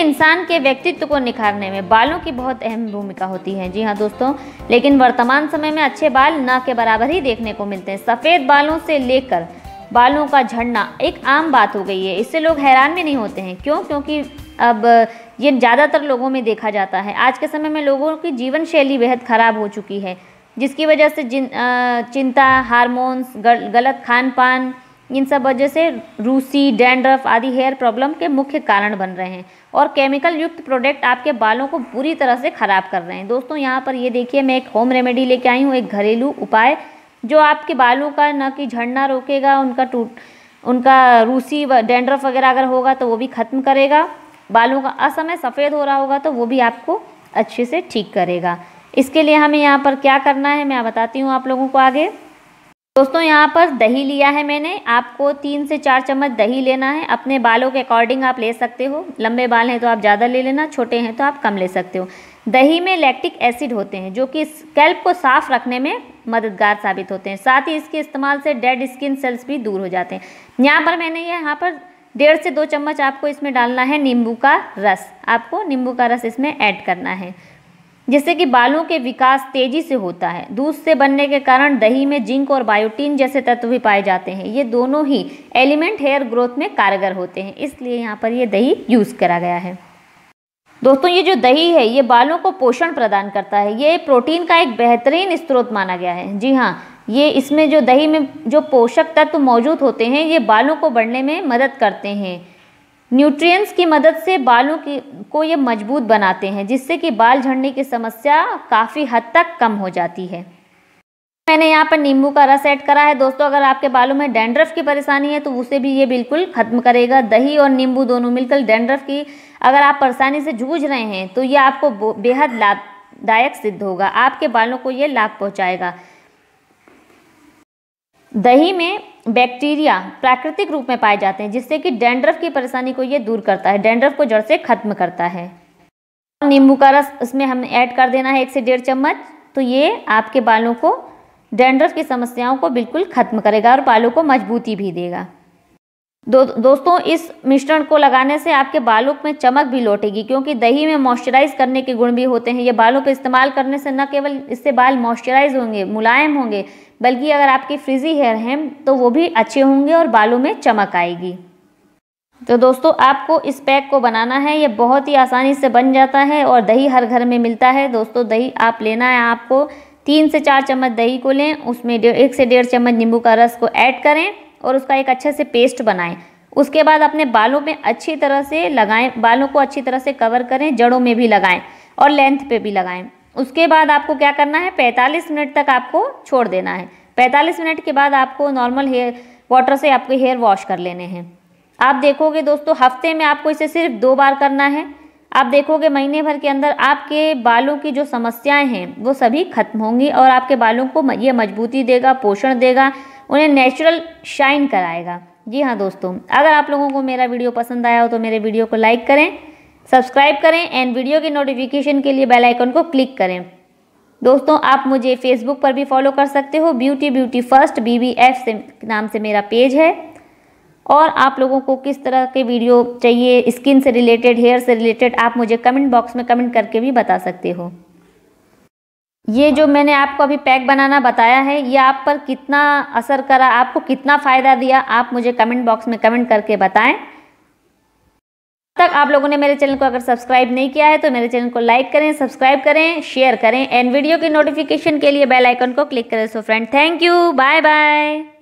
इंसान के व्यक्तित्व को निखारने में बालों की बहुत अहम भूमिका होती है जी हाँ दोस्तों लेकिन वर्तमान समय में अच्छे बाल ना के बराबर ही देखने को मिलते हैं सफ़ेद बालों से लेकर बालों का झड़ना एक आम बात हो गई है इससे लोग हैरान भी नहीं होते हैं क्यों क्योंकि अब ये ज़्यादातर लोगों में देखा जाता है आज के समय में लोगों की जीवन शैली बेहद ख़राब हो चुकी है जिसकी वजह से जिन चिंता हारमोन्स गलत खान पान इन सब वजह से रूसी डैंड्रफ आदि हेयर प्रॉब्लम के मुख्य कारण बन रहे हैं और केमिकल युक्त प्रोडक्ट आपके बालों को बुरी तरह से ख़राब कर रहे हैं दोस्तों यहाँ पर ये देखिए मैं एक होम रेमेडी लेके आई हूँ एक घरेलू उपाय जो आपके बालों का न कि झड़ना रोकेगा उनका टूट उनका रूसी डैंड्रफ वगैरह अगर होगा तो वो भी ख़त्म करेगा बालों का असमय सफ़ेद हो रहा होगा तो वो भी आपको अच्छे से ठीक करेगा इसके लिए हमें यहाँ पर क्या करना है मैं बताती हूँ आप लोगों को आगे दोस्तों यहाँ पर दही लिया है मैंने आपको तीन से चार चम्मच दही लेना है अपने बालों के अकॉर्डिंग आप ले सकते हो लंबे बाल हैं तो आप ज़्यादा ले लेना छोटे हैं तो आप कम ले सकते हो दही में लैक्टिक एसिड होते हैं जो कि स्कैल्प को साफ रखने में मददगार साबित होते हैं साथ ही इसके इस्तेमाल से डेड स्किन सेल्स भी दूर हो जाते हैं यहाँ पर मैंने यहाँ पर डेढ़ से दो चम्मच आपको इसमें डालना है नींबू का रस आपको नींबू का रस इसमें ऐड करना है जिससे कि बालों के विकास तेजी से होता है दूध से बनने के कारण दही में जिंक और बायोटीन जैसे तत्व भी पाए जाते हैं ये दोनों ही एलिमेंट हेयर ग्रोथ में कारगर होते हैं इसलिए यहाँ पर ये दही यूज़ करा गया है दोस्तों ये जो दही है ये बालों को पोषण प्रदान करता है ये प्रोटीन का एक बेहतरीन स्रोत माना गया है जी हाँ ये इसमें जो दही में जो पोषक तत्व मौजूद होते हैं ये बालों को बढ़ने में मदद करते हैं न्यूट्रिएंट्स की मदद से बालों की को ये मजबूत बनाते हैं जिससे कि बाल झड़ने की समस्या काफ़ी हद तक कम हो जाती है मैंने यहाँ पर नींबू का रस ऐड करा है दोस्तों अगर आपके बालों में डेंड्रफ की परेशानी है तो उसे भी ये बिल्कुल ख़त्म करेगा दही और नींबू दोनों मिलकर डेंड्रफ की अगर आप परेशानी से जूझ रहे हैं तो ये आपको बेहद लाभदायक सिद्ध होगा आपके बालों को ये लाभ पहुँचाएगा दही में बैक्टीरिया प्राकृतिक रूप में पाए जाते हैं जिससे कि डेंड्रफ की परेशानी को ये दूर करता है डेंड्रफ को जड़ से खत्म करता है नींबू का रस उसमें हमें ऐड कर देना है एक से डेढ़ चम्मच तो ये आपके बालों को डेंड्रफ की समस्याओं को बिल्कुल ख़त्म करेगा और बालों को मजबूती भी देगा दो दोस्तों इस मिश्रण को लगाने से आपके बालों में चमक भी लौटेगी क्योंकि दही में मॉइस्चराइज करने के गुण भी होते हैं ये बालों पर इस्तेमाल करने से न केवल इससे बाल मॉइस्चराइज होंगे मुलायम होंगे बल्कि अगर आपकी फ्रिजी हेयर हैं तो वो भी अच्छे होंगे और बालों में चमक आएगी तो दोस्तों आपको इस पैक को बनाना है ये बहुत ही आसानी से बन जाता है और दही हर घर में मिलता है दोस्तों दही आप लेना है आपको तीन से चार चम्मच दही को लें उसमें एक से डेढ़ चम्मच नींबू का रस को ऐड करें और उसका एक अच्छे से पेस्ट बनाएं उसके बाद अपने बालों में अच्छी तरह से लगाएं बालों को अच्छी तरह से कवर करें जड़ों में भी लगाएं और लेंथ पे भी लगाएं उसके बाद आपको क्या करना है 45 मिनट तक आपको छोड़ देना है 45 मिनट के बाद आपको नॉर्मल हेयर वाटर से आपके हेयर वॉश कर लेने हैं आप देखोगे दोस्तों हफ्ते में आपको इसे सिर्फ दो बार करना है आप देखोगे महीने भर के अंदर आपके बालों की जो समस्याएं हैं वो सभी खत्म होंगी और आपके बालों को ये मजबूती देगा पोषण देगा उन्हें नेचुरल शाइन कराएगा जी हाँ दोस्तों अगर आप लोगों को मेरा वीडियो पसंद आया हो तो मेरे वीडियो को लाइक करें सब्सक्राइब करें एंड वीडियो की नोटिफिकेशन के लिए बेल आइकन को क्लिक करें दोस्तों आप मुझे फेसबुक पर भी फॉलो कर सकते हो beauty beauty first B B F से नाम से मेरा पेज है और आप लोगों को किस तरह के वीडियो चाहिए स्किन से रिलेटेड हेयर से रिलेटेड आप मुझे कमेंट बॉक्स में कमेंट करके भी बता सकते हो ये जो मैंने आपको अभी पैक बनाना बताया है ये आप पर कितना असर करा आपको कितना फ़ायदा दिया आप मुझे कमेंट बॉक्स में कमेंट करके बताएं तक आप लोगों ने मेरे चैनल को अगर सब्सक्राइब नहीं किया है तो मेरे चैनल को लाइक करें सब्सक्राइब करें शेयर करें एंड वीडियो की नोटिफिकेशन के लिए बेल आइकन को क्लिक करें so friend thank you bye bye